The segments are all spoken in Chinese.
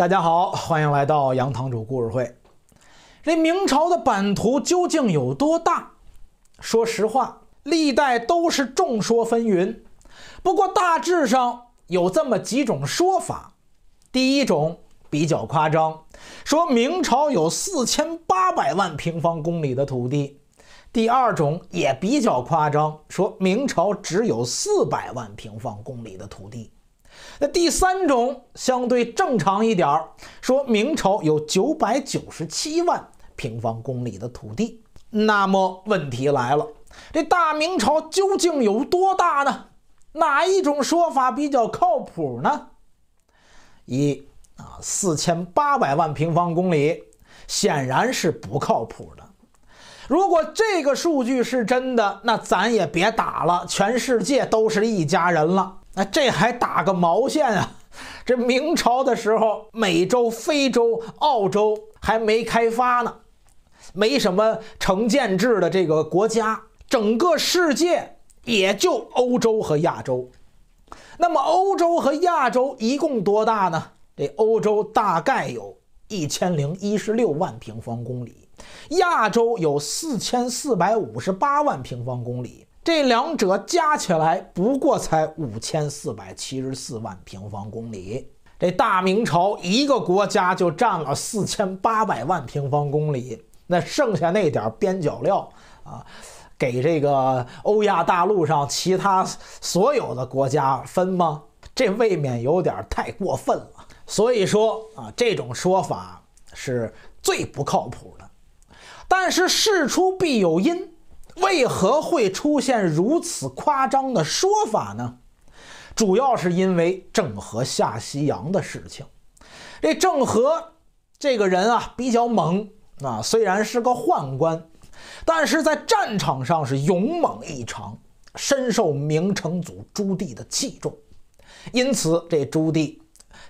大家好，欢迎来到杨堂主故事会。这明朝的版图究竟有多大？说实话，历代都是众说纷纭。不过大致上有这么几种说法：第一种比较夸张，说明朝有四千八百万平方公里的土地；第二种也比较夸张，说明朝只有四百万平方公里的土地。那第三种相对正常一点儿，说明朝有九百九十七万平方公里的土地。那么问题来了，这大明朝究竟有多大呢？哪一种说法比较靠谱呢？一啊，四千八百万平方公里，显然是不靠谱的。如果这个数据是真的，那咱也别打了，全世界都是一家人了。这还打个毛线啊！这明朝的时候，美洲、非洲、澳洲还没开发呢，没什么城建制的这个国家，整个世界也就欧洲和亚洲。那么欧洲和亚洲一共多大呢？这欧洲大概有一千零一十六万平方公里，亚洲有四千四百五十八万平方公里。这两者加起来不过才五千四百七十四万平方公里，这大明朝一个国家就占了四千八百万平方公里，那剩下那点边角料啊，给这个欧亚大陆上其他所有的国家分吗？这未免有点太过分了。所以说啊，这种说法是最不靠谱的。但是事出必有因。为何会出现如此夸张的说法呢？主要是因为郑和下西洋的事情。这郑和这个人啊，比较猛啊，虽然是个宦官，但是在战场上是勇猛异常，深受明成祖朱棣的器重。因此，这朱棣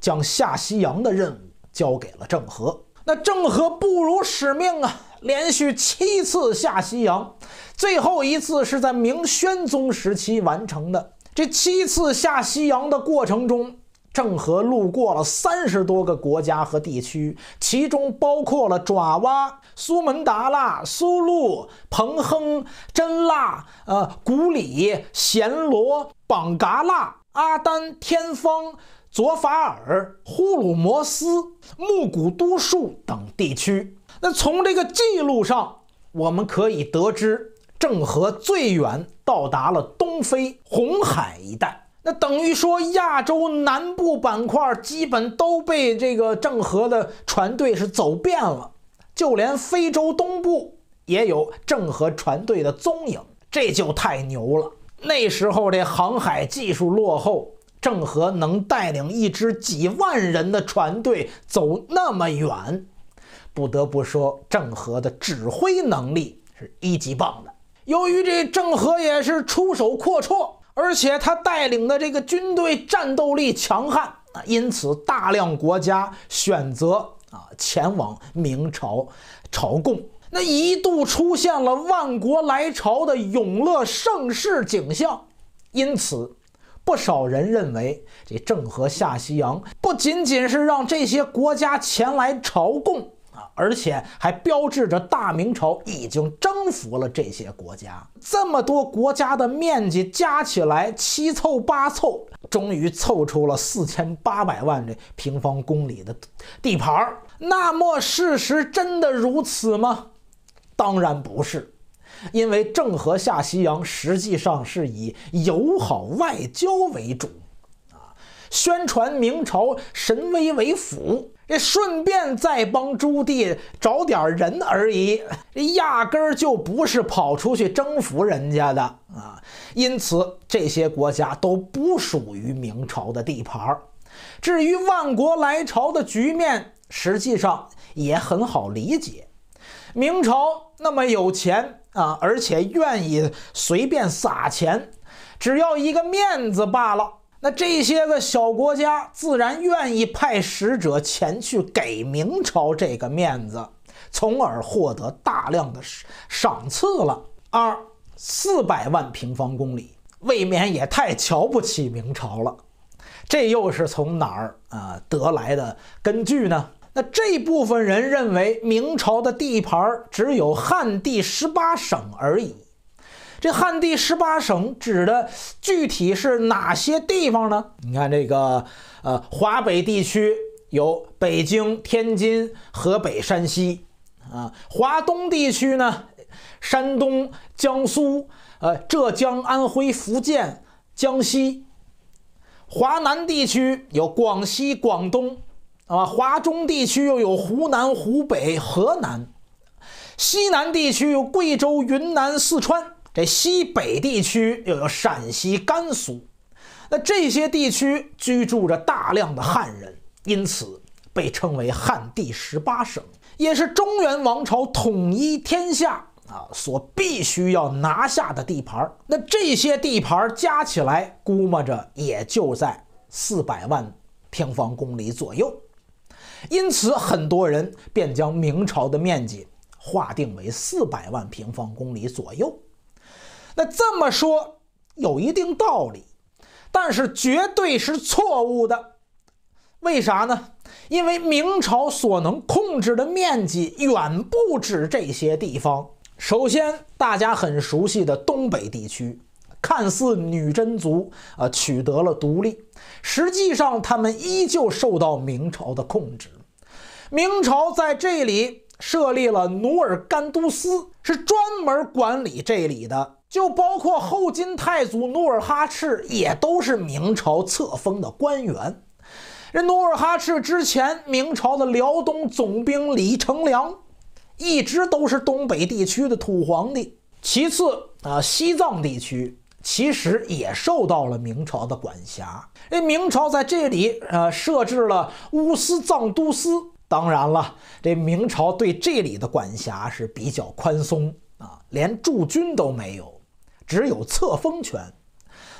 将下西洋的任务交给了郑和。那郑和不辱使命啊！连续七次下西洋，最后一次是在明宣宗时期完成的。这七次下西洋的过程中，郑和路过了三十多个国家和地区，其中包括了爪哇、苏门答腊、苏禄、彭亨、真腊、呃、古里、暹罗、榜嘎腊、阿丹、天方、佐法尔、呼鲁摩斯、木古都树等地区。那从这个记录上，我们可以得知，郑和最远到达了东非红海一带。那等于说，亚洲南部板块基本都被这个郑和的船队是走遍了，就连非洲东部也有郑和船队的踪影，这就太牛了。那时候这航海技术落后，郑和能带领一支几万人的船队走那么远。不得不说，郑和的指挥能力是一级棒的。由于这郑和也是出手阔绰，而且他带领的这个军队战斗力强悍，啊，因此大量国家选择啊前往明朝朝贡，那一度出现了万国来朝的永乐盛世景象。因此，不少人认为这郑和下西洋不仅仅是让这些国家前来朝贡。啊，而且还标志着大明朝已经征服了这些国家。这么多国家的面积加起来，七凑八凑，终于凑出了四千八百万这平方公里的地盘儿。那么，事实真的如此吗？当然不是，因为郑和下西洋实际上是以友好外交为主。宣传明朝神威为辅，这顺便再帮朱棣找点人而已，这压根儿就不是跑出去征服人家的啊！因此，这些国家都不属于明朝的地盘儿。至于万国来朝的局面，实际上也很好理解，明朝那么有钱啊，而且愿意随便撒钱，只要一个面子罢了。那这些个小国家自然愿意派使者前去给明朝这个面子，从而获得大量的赏赐了。二四百万平方公里，未免也太瞧不起明朝了。这又是从哪儿啊得来的根据呢？那这部分人认为明朝的地盘只有汉地十八省而已。这汉地十八省指的，具体是哪些地方呢？你看这个，呃，华北地区有北京、天津、河北、山西，啊，华东地区呢，山东、江苏，呃，浙江、安徽、福建、江西，华南地区有广西、广东，啊，华中地区又有湖南、湖北、河南，西南地区有贵州、云南、四川。这西北地区又有陕西、甘肃，那这些地区居住着大量的汉人，因此被称为“汉地十八省”，也是中原王朝统一天下啊所必须要拿下的地盘。那这些地盘加起来，估摸着也就在四百万平方公里左右，因此很多人便将明朝的面积划定为四百万平方公里左右。那这么说有一定道理，但是绝对是错误的。为啥呢？因为明朝所能控制的面积远不止这些地方。首先，大家很熟悉的东北地区，看似女真族啊取得了独立，实际上他们依旧受到明朝的控制。明朝在这里设立了努尔干都司，是专门管理这里的。就包括后金太祖努尔哈赤也都是明朝册封的官员。这努尔哈赤之前，明朝的辽东总兵李成梁，一直都是东北地区的土皇帝。其次啊，西藏地区其实也受到了明朝的管辖。这明朝在这里呃设置了乌斯藏都司。当然了，这明朝对这里的管辖是比较宽松啊，连驻军都没有。只有册封权。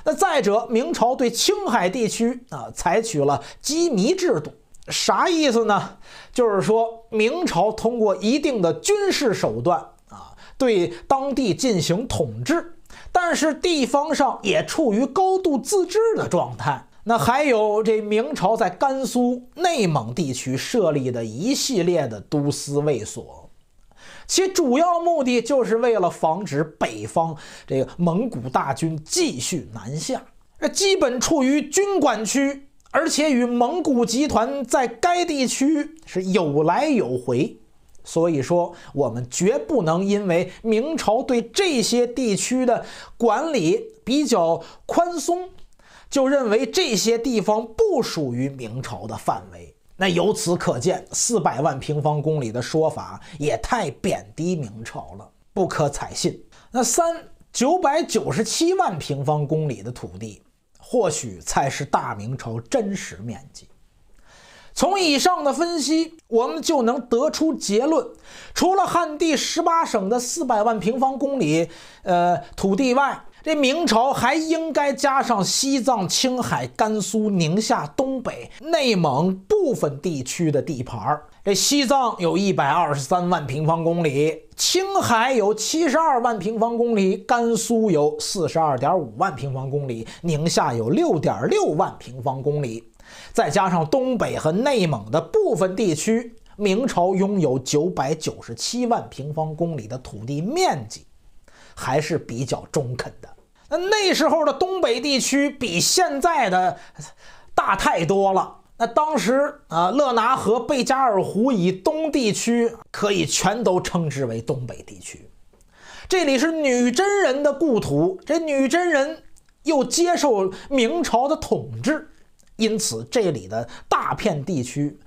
那再者，明朝对青海地区啊，采取了羁縻制度，啥意思呢？就是说，明朝通过一定的军事手段啊，对当地进行统治，但是地方上也处于高度自治的状态。那还有这明朝在甘肃、内蒙地区设立的一系列的都司卫所。其主要目的就是为了防止北方这个蒙古大军继续南下。那基本处于军管区，而且与蒙古集团在该地区是有来有回。所以说，我们绝不能因为明朝对这些地区的管理比较宽松，就认为这些地方不属于明朝的范围。那由此可见，四百万平方公里的说法也太贬低明朝了，不可采信。那三九百九十七万平方公里的土地，或许才是大明朝真实面积。从以上的分析，我们就能得出结论：除了汉地十八省的四百万平方公里，呃，土地外。这明朝还应该加上西藏、青海、甘肃、宁夏、东北、内蒙部分地区的地盘儿。这西藏有一百二十三万平方公里，青海有七十二万平方公里，甘肃有四十二点五万平方公里，宁夏有六点六万平方公里，再加上东北和内蒙的部分地区，明朝拥有九百九十七万平方公里的土地面积，还是比较中肯的。那那时候的东北地区比现在的大太多了。那当时啊，勒拿河、贝加尔湖以东地区可以全都称之为东北地区。这里是女真人的故土，这女真人又接受明朝的统治，因此这里的大片地区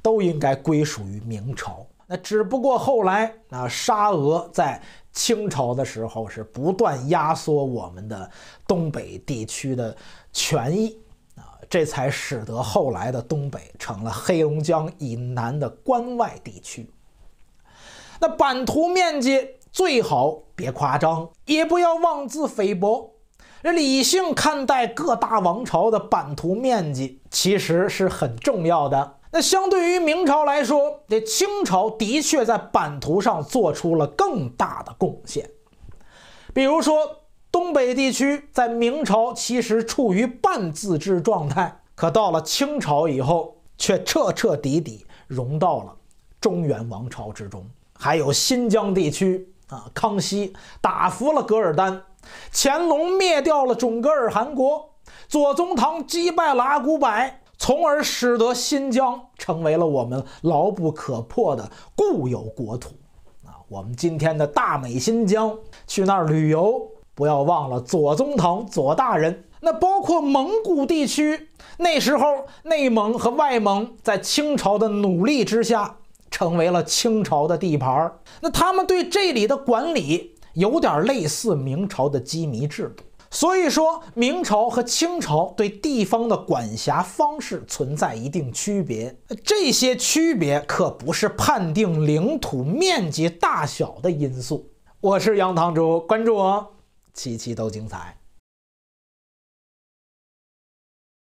都应该归属于明朝。那只不过后来啊，沙俄在清朝的时候是不断压缩我们的东北地区的权益啊，这才使得后来的东北成了黑龙江以南的关外地区。那版图面积最好别夸张，也不要妄自菲薄，这理性看待各大王朝的版图面积其实是很重要的。那相对于明朝来说，这清朝的确在版图上做出了更大的贡献。比如说，东北地区在明朝其实处于半自治状态，可到了清朝以后，却彻彻底底融到了中原王朝之中。还有新疆地区啊，康熙打服了噶尔丹，乾隆灭掉了准噶尔汗国，左宗棠击败了阿古柏。从而使得新疆成为了我们牢不可破的固有国土。啊，我们今天的大美新疆，去那儿旅游，不要忘了左宗棠左大人。那包括蒙古地区，那时候内蒙和外蒙在清朝的努力之下，成为了清朝的地盘儿。那他们对这里的管理，有点类似明朝的羁縻制度。所以，说明朝和清朝对地方的管辖方式存在一定区别。这些区别可不是判定领土面积大小的因素。我是杨堂主，关注我，期期都精彩。